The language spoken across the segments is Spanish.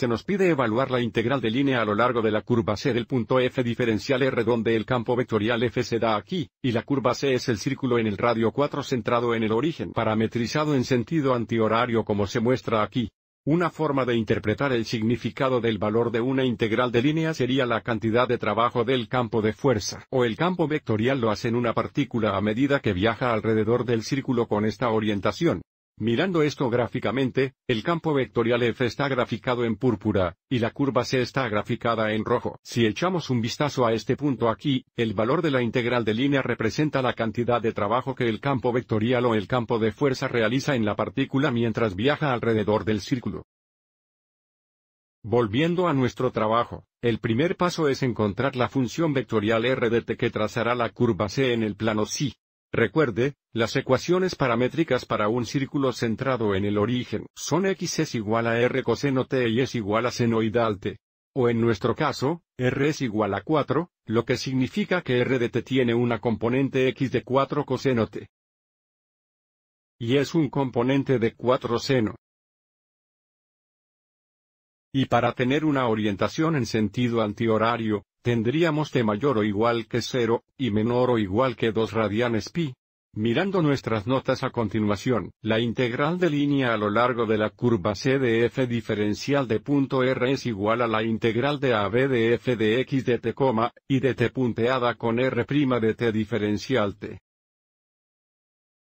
Se nos pide evaluar la integral de línea a lo largo de la curva C del punto F diferencial R donde el campo vectorial F se da aquí, y la curva C es el círculo en el radio 4 centrado en el origen parametrizado en sentido antihorario como se muestra aquí. Una forma de interpretar el significado del valor de una integral de línea sería la cantidad de trabajo del campo de fuerza o el campo vectorial lo hace en una partícula a medida que viaja alrededor del círculo con esta orientación. Mirando esto gráficamente, el campo vectorial F está graficado en púrpura, y la curva C está graficada en rojo. Si echamos un vistazo a este punto aquí, el valor de la integral de línea representa la cantidad de trabajo que el campo vectorial o el campo de fuerza realiza en la partícula mientras viaja alrededor del círculo. Volviendo a nuestro trabajo, el primer paso es encontrar la función vectorial R t que trazará la curva C en el plano C. Recuerde, las ecuaciones paramétricas para un círculo centrado en el origen son x es igual a r coseno t y es igual a senoidal t. O en nuestro caso, r es igual a 4, lo que significa que r de t tiene una componente x de 4 coseno t. Y es un componente de 4 seno. Y para tener una orientación en sentido antihorario, tendríamos t mayor o igual que 0, y menor o igual que 2 radianes pi. Mirando nuestras notas a continuación, la integral de línea a lo largo de la curva C de f diferencial de punto r es igual a la integral de a de f de x de t, y de t punteada con r' de t diferencial t.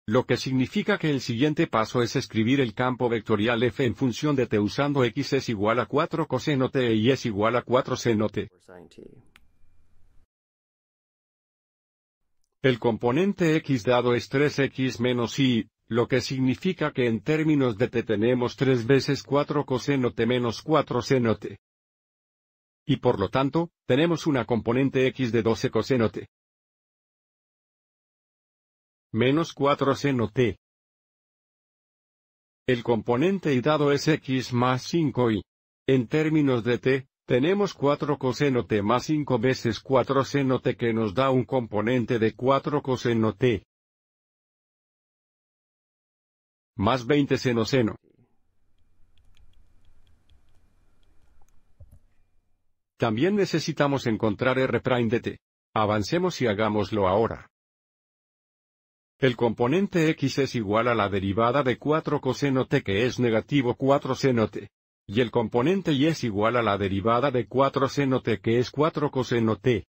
Lo que significa que el siguiente paso es escribir el campo vectorial f en función de t usando x es igual a 4 coseno t y es igual a 4 seno t. El componente x dado es 3x menos y, lo que significa que en términos de t tenemos 3 veces 4 coseno t menos 4 seno t. Y por lo tanto, tenemos una componente x de 12 coseno t menos 4 seno t. El componente y dado es x más 5 y, en términos de t, tenemos 4 coseno t más 5 veces 4 seno t que nos da un componente de 4 coseno t. Más 20 seno seno. También necesitamos encontrar r' de t. Avancemos y hagámoslo ahora. El componente x es igual a la derivada de 4 coseno t que es negativo 4 seno t. Y el componente y es igual a la derivada de 4 seno t que es 4 coseno t.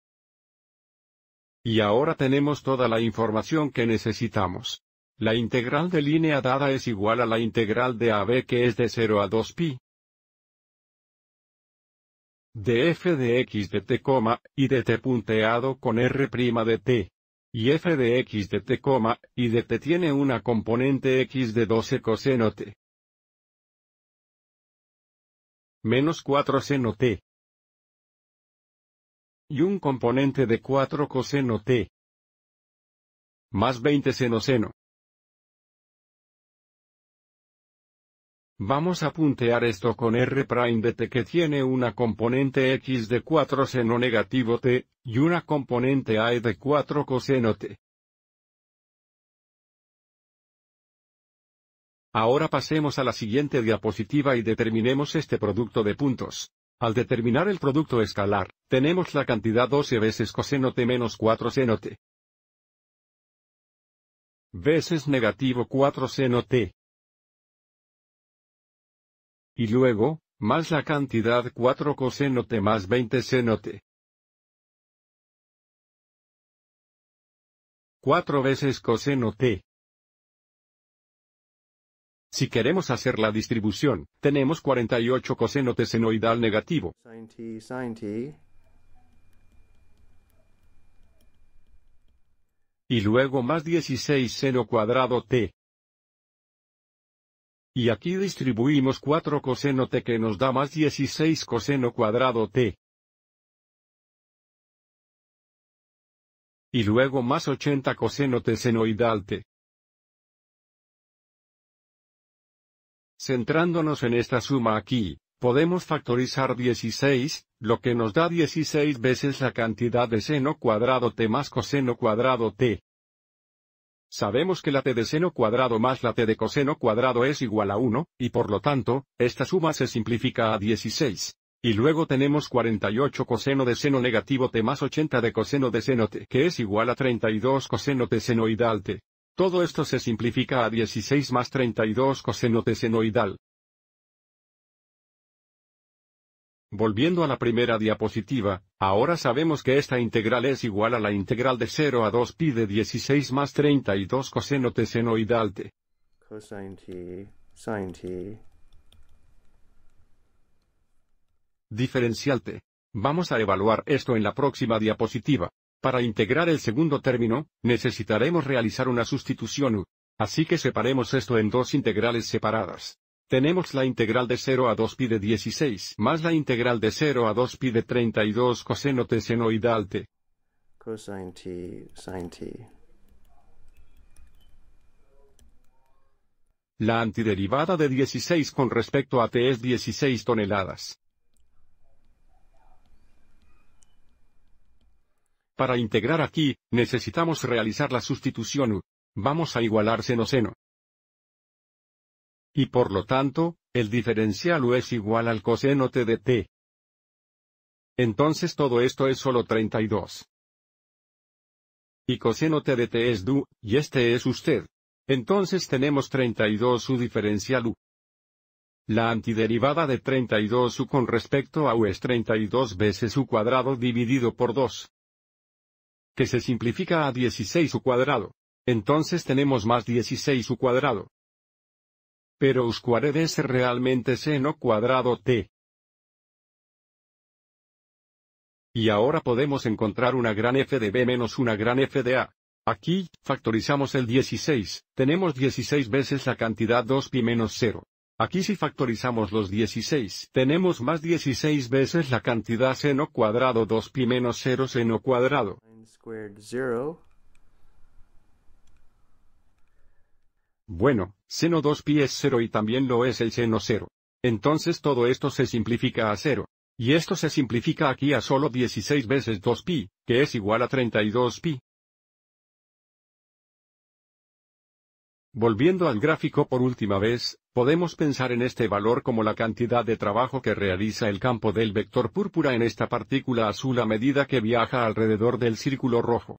Y ahora tenemos toda la información que necesitamos. La integral de línea dada es igual a la integral de AB que es de 0 a 2pi. De f de x de t, y de t punteado con r' prima de t y f de x de t, coma, y de t tiene una componente x de 12 coseno t. Menos 4 seno t. Y un componente de 4 coseno t. Más 20 seno seno. Vamos a puntear esto con R' de T que tiene una componente X de 4 seno negativo T, y una componente A e de 4 coseno T. Ahora pasemos a la siguiente diapositiva y determinemos este producto de puntos. Al determinar el producto escalar, tenemos la cantidad 12 veces coseno t menos 4 seno t. Veces negativo 4 seno t. Y luego, más la cantidad 4 coseno t más 20 seno t. 4 veces coseno t. Si queremos hacer la distribución, tenemos 48 coseno t senoidal negativo. Y luego más 16 seno cuadrado t. Y aquí distribuimos 4 coseno t que nos da más 16 coseno cuadrado t. Y luego más 80 coseno t senoidal t. Centrándonos en esta suma aquí, podemos factorizar 16, lo que nos da 16 veces la cantidad de seno cuadrado t más coseno cuadrado t. Sabemos que la t de seno cuadrado más la t de coseno cuadrado es igual a 1, y por lo tanto, esta suma se simplifica a 16. Y luego tenemos 48 coseno de seno negativo t más 80 de coseno de seno t, que es igual a 32 coseno de senoidal t. Todo esto se simplifica a 16 más 32 coseno de senoidal. Volviendo a la primera diapositiva, ahora sabemos que esta integral es igual a la integral de 0 a 2 pi de 16 más 32 coseno t seno y dalte. t, sine t. Diferencial t. Vamos a evaluar esto en la próxima diapositiva. Para integrar el segundo término, necesitaremos realizar una sustitución u. Así que separemos esto en dos integrales separadas. Tenemos la integral de 0 a 2 pi de 16 más la integral de 0 a 2 pi de 32 coseno t senoidal t. Cosine t, t. La antiderivada de 16 con respecto a t es 16 toneladas. Para integrar aquí, necesitamos realizar la sustitución u. Vamos a igualar seno seno. Y por lo tanto, el diferencial u es igual al coseno t de t. Entonces todo esto es solo 32. Y coseno t de t es du, y este es usted. Entonces tenemos 32 u diferencial u. La antiderivada de 32 u con respecto a u es 32 veces u cuadrado dividido por 2. Que se simplifica a 16 u cuadrado. Entonces tenemos más 16 u cuadrado pero uscuared es realmente seno cuadrado t. Y ahora podemos encontrar una gran f de b menos una gran f de a. Aquí, factorizamos el 16, tenemos 16 veces la cantidad 2pi menos 0. Aquí si factorizamos los 16, tenemos más 16 veces la cantidad seno cuadrado 2pi menos 0 seno cuadrado. Bueno, seno 2 pi es 0 y también lo es el seno 0. Entonces todo esto se simplifica a 0. Y esto se simplifica aquí a solo 16 veces 2 pi, que es igual a 32 pi. Volviendo al gráfico por última vez, podemos pensar en este valor como la cantidad de trabajo que realiza el campo del vector púrpura en esta partícula azul a medida que viaja alrededor del círculo rojo.